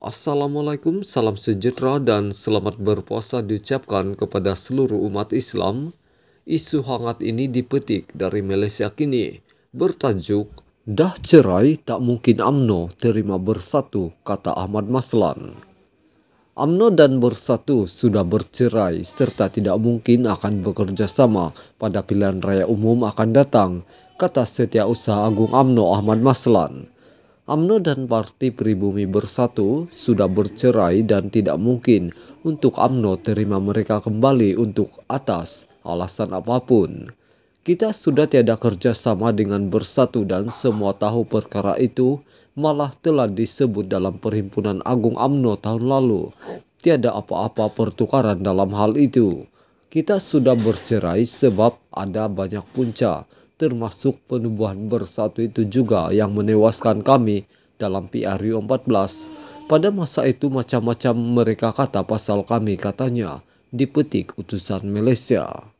Assalamualaikum, salam sejahtera dan selamat berpuasa diucapkan kepada seluruh umat Islam. Isu hangat ini dipetik dari Malaysia kini, bertajuk Dah cerai tak mungkin AMNO terima bersatu, kata Ahmad Maslan. AMNO dan Bersatu sudah bercerai serta tidak mungkin akan bekerja sama pada pilihan raya umum akan datang, kata Setiausaha Agung AMNO Ahmad Maslan. AMNO dan Parti Pribumi Bersatu sudah bercerai dan tidak mungkin untuk AMNO terima mereka kembali untuk atas alasan apapun. Kita sudah tiada kerjasama dengan Bersatu dan semua tahu perkara itu malah telah disebut dalam Perhimpunan Agung AMNO tahun lalu. Tiada apa-apa pertukaran dalam hal itu. Kita sudah bercerai sebab ada banyak punca, termasuk penubuhan bersatu itu juga yang menewaskan kami dalam PRU 14. Pada masa itu macam-macam mereka kata pasal kami katanya dipetik utusan Malaysia.